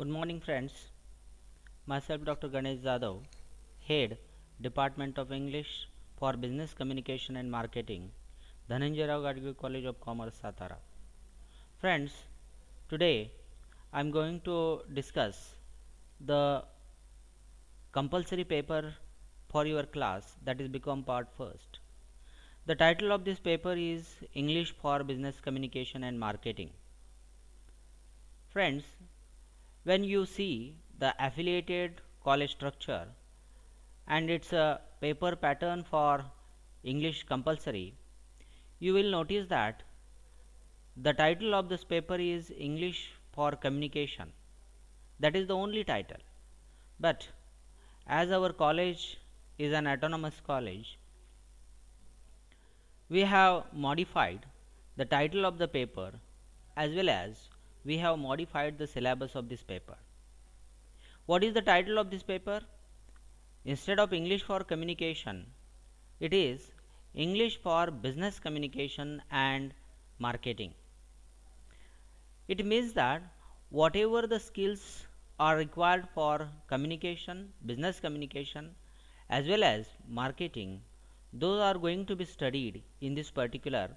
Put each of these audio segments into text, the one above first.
Good morning friends. Myself Dr. Ganesh Zadav, Head Department of English for Business Communication and Marketing, Dhananjay Rao Gadgil College of Commerce, Satara. Friends, today I am going to discuss the compulsory paper for your class that is become part first. The title of this paper is English for Business Communication and Marketing. Friends, when you see the affiliated college structure and it's a paper pattern for English compulsory you will notice that the title of this paper is English for communication that is the only title but as our college is an autonomous college we have modified the title of the paper as well as we have modified the syllabus of this paper. What is the title of this paper? Instead of English for Communication, it is English for Business Communication and Marketing. It means that whatever the skills are required for communication, business communication, as well as marketing, those are going to be studied in this particular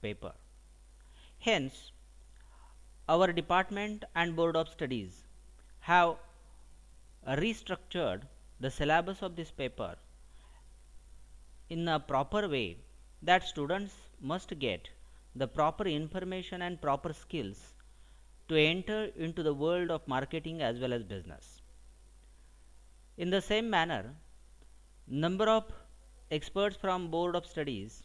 paper. Hence, our department and board of studies have restructured the syllabus of this paper in a proper way that students must get the proper information and proper skills to enter into the world of marketing as well as business. In the same manner, number of experts from board of studies,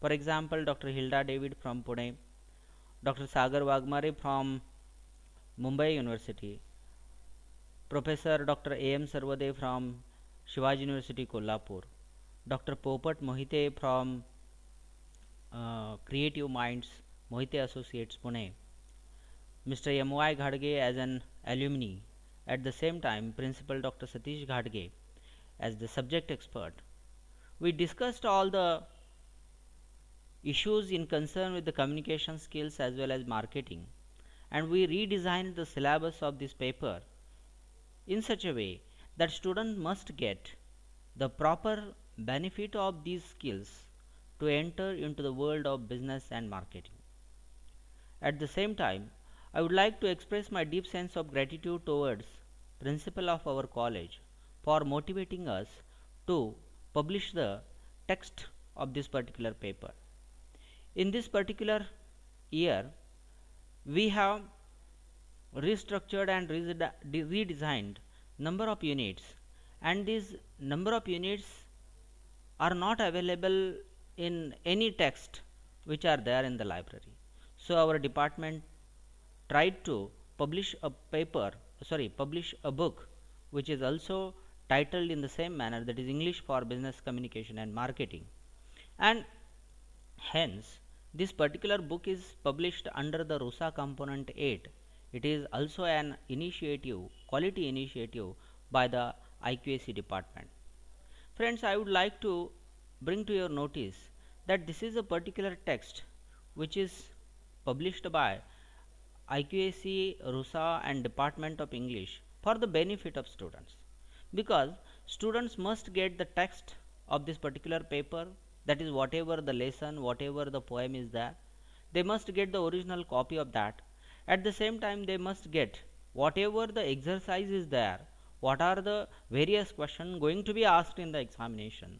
for example Dr. Hilda David from Pune, Dr. Sagar Wagmari from Mumbai University, Professor Dr. A. M. Sarvade from Shivaji University, Kolhapur, Dr. Popat Mohite from uh, Creative Minds, Mohite Associates, Pune, Mr. M. Y. Ghadge as an alumni, at the same time Principal Dr. Satish Ghadge as the subject expert. We discussed all the issues in concern with the communication skills as well as marketing and we redesigned the syllabus of this paper in such a way that students must get the proper benefit of these skills to enter into the world of business and marketing. At the same time, I would like to express my deep sense of gratitude towards principal of our college for motivating us to publish the text of this particular paper in this particular year we have restructured and redesigned number of units and these number of units are not available in any text which are there in the library so our department tried to publish a paper sorry publish a book which is also titled in the same manner that is English for business communication and marketing and hence this particular book is published under the RUSA component 8. It is also an initiative, quality initiative by the IQAC department. Friends, I would like to bring to your notice that this is a particular text which is published by IQAC, RUSA and Department of English for the benefit of students because students must get the text of this particular paper that is whatever the lesson whatever the poem is there they must get the original copy of that at the same time they must get whatever the exercise is there what are the various questions going to be asked in the examination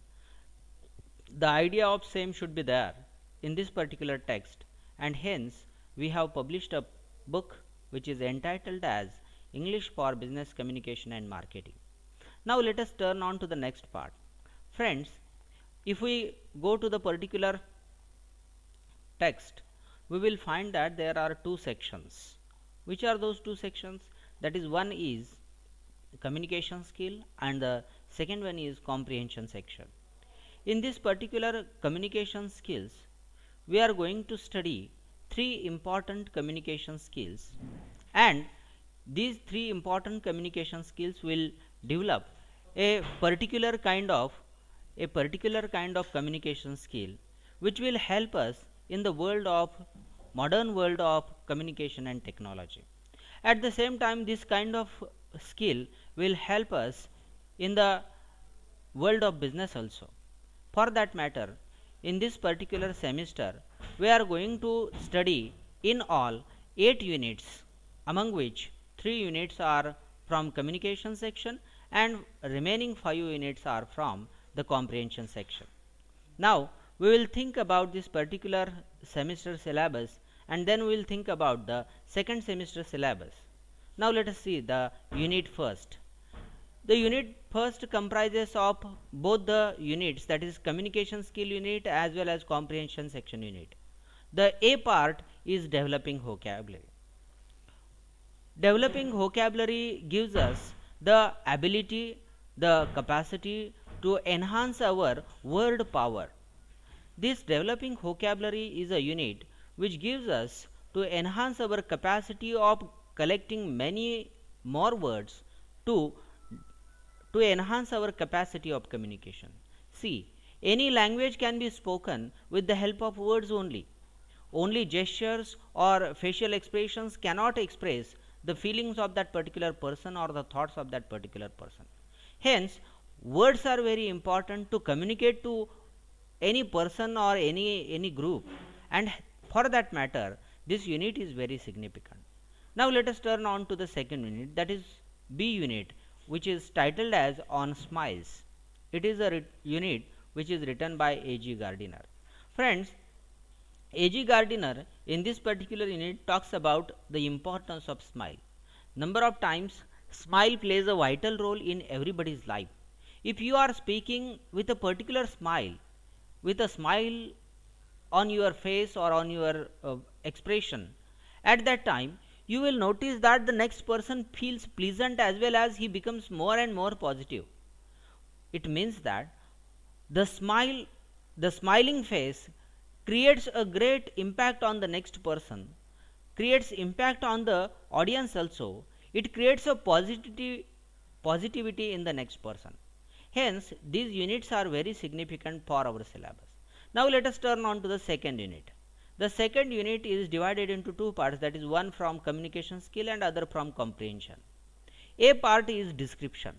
the idea of same should be there in this particular text and hence we have published a book which is entitled as English for Business Communication and Marketing. Now let us turn on to the next part. Friends, if we go to the particular text we will find that there are two sections which are those two sections that is one is communication skill and the second one is comprehension section in this particular communication skills we are going to study three important communication skills and these three important communication skills will develop a particular kind of a particular kind of communication skill which will help us in the world of modern world of communication and technology at the same time this kind of skill will help us in the world of business also for that matter in this particular semester we are going to study in all 8 units among which 3 units are from communication section and remaining 5 units are from the comprehension section. Now we will think about this particular semester syllabus and then we will think about the second semester syllabus. Now let us see the unit first. The unit first comprises of both the units that is communication skill unit as well as comprehension section unit. The A part is developing vocabulary. Developing vocabulary gives us the ability, the capacity to enhance our word power. This developing vocabulary is a unit which gives us to enhance our capacity of collecting many more words to, to enhance our capacity of communication. See, any language can be spoken with the help of words only. Only gestures or facial expressions cannot express the feelings of that particular person or the thoughts of that particular person. Hence, words are very important to communicate to any person or any any group and for that matter this unit is very significant now let us turn on to the second unit that is b unit which is titled as on smiles it is a unit which is written by ag gardiner friends ag gardiner in this particular unit talks about the importance of smile number of times smile plays a vital role in everybody's life if you are speaking with a particular smile, with a smile on your face or on your uh, expression, at that time you will notice that the next person feels pleasant as well as he becomes more and more positive. It means that the smile, the smiling face creates a great impact on the next person, creates impact on the audience also. It creates a positivity, positivity in the next person. Hence, these units are very significant for our syllabus. Now, let us turn on to the second unit. The second unit is divided into two parts that is one from communication skill and other from comprehension. A part is description.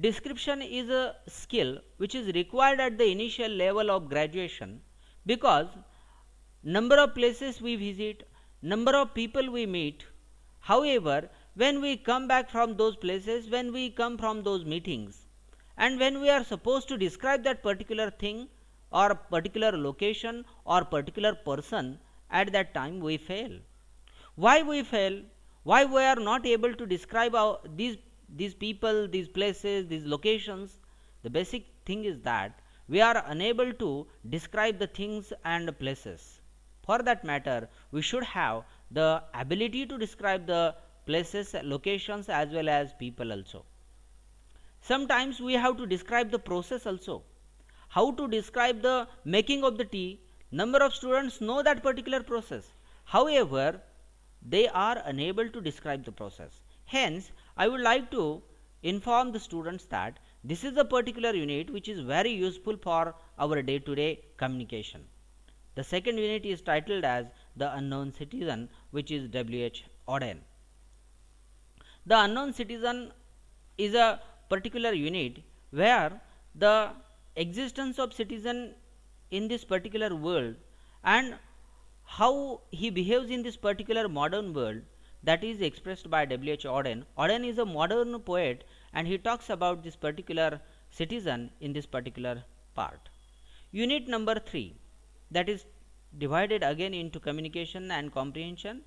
Description is a skill which is required at the initial level of graduation because number of places we visit, number of people we meet. However, when we come back from those places, when we come from those meetings, and when we are supposed to describe that particular thing or particular location or particular person at that time we fail why we fail why we are not able to describe our, these these people these places these locations the basic thing is that we are unable to describe the things and places for that matter we should have the ability to describe the places locations as well as people also Sometimes we have to describe the process also. How to describe the making of the tea, number of students know that particular process. However, they are unable to describe the process. Hence, I would like to inform the students that this is a particular unit which is very useful for our day-to-day communication. The second unit is titled as The Unknown Citizen which is W.H. Auden. The Unknown Citizen is a particular unit where the existence of citizen in this particular world and how he behaves in this particular modern world that is expressed by W.H. Auden. Auden is a modern poet and he talks about this particular citizen in this particular part. Unit number 3 that is divided again into communication and comprehension.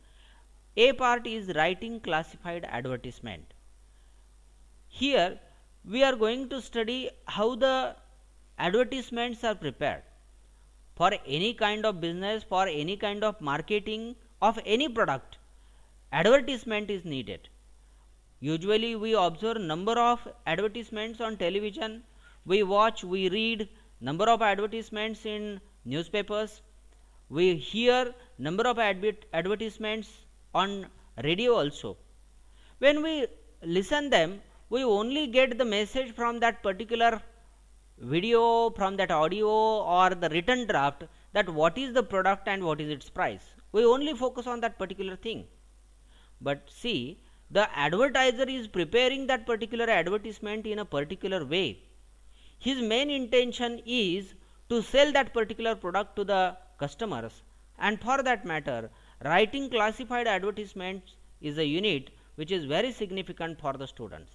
A part is writing classified advertisement. Here we are going to study how the advertisements are prepared for any kind of business for any kind of marketing of any product advertisement is needed usually we observe number of advertisements on television we watch we read number of advertisements in newspapers we hear number of advertisements on radio also when we listen them we only get the message from that particular video from that audio or the written draft that what is the product and what is its price we only focus on that particular thing but see the advertiser is preparing that particular advertisement in a particular way his main intention is to sell that particular product to the customers and for that matter writing classified advertisements is a unit which is very significant for the students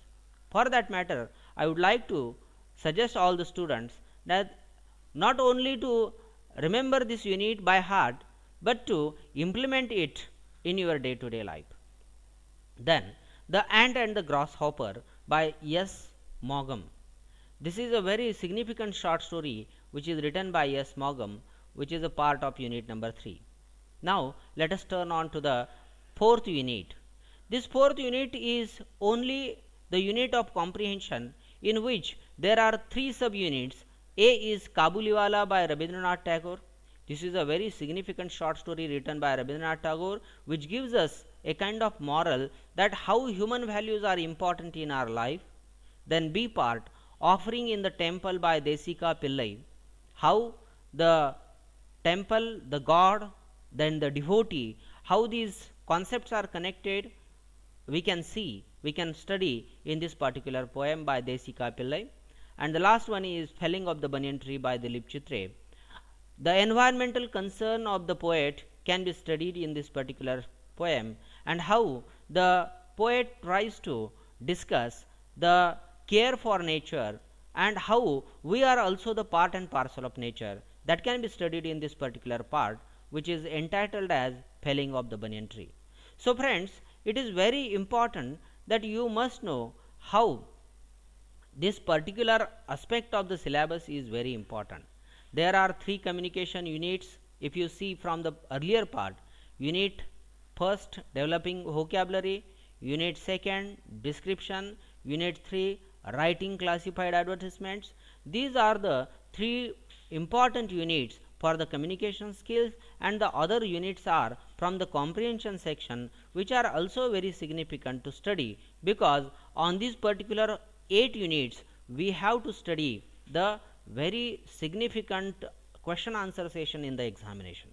for that matter, I would like to suggest all the students that not only to remember this unit by heart, but to implement it in your day to day life. Then, The Ant and the Grasshopper by S. Maugham. This is a very significant short story which is written by S. Maugham, which is a part of unit number 3. Now, let us turn on to the fourth unit. This fourth unit is only the unit of comprehension in which there are three subunits. A is Kabuliwala by Rabindranath Tagore. This is a very significant short story written by Rabindranath Tagore which gives us a kind of moral that how human values are important in our life. Then B part, offering in the temple by Desika Pillai. How the temple, the god, then the devotee, how these concepts are connected, we can see we can study in this particular poem by Desika Pillai. And the last one is Felling of the Banyan Tree by Dilip Chitre. The environmental concern of the poet can be studied in this particular poem and how the poet tries to discuss the care for nature and how we are also the part and parcel of nature that can be studied in this particular part which is entitled as felling of the banyan tree so friends it is very important that you must know how this particular aspect of the syllabus is very important. There are three communication units. If you see from the earlier part, unit first developing vocabulary, unit second description, unit three writing classified advertisements. These are the three important units for the communication skills and the other units are from the comprehension section which are also very significant to study because on these particular 8 units we have to study the very significant question answer session in the examination.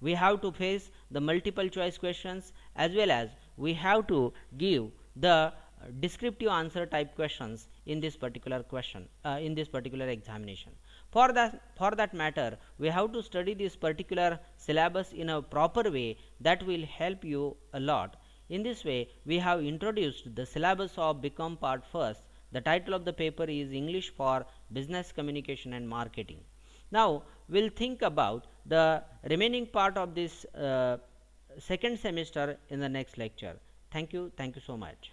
We have to face the multiple choice questions as well as we have to give the descriptive answer type questions in this particular question uh, in this particular examination for that, for that matter, we have to study this particular syllabus in a proper way that will help you a lot. In this way, we have introduced the syllabus of become part first. The title of the paper is English for Business Communication and Marketing. Now, we'll think about the remaining part of this uh, second semester in the next lecture. Thank you. Thank you so much.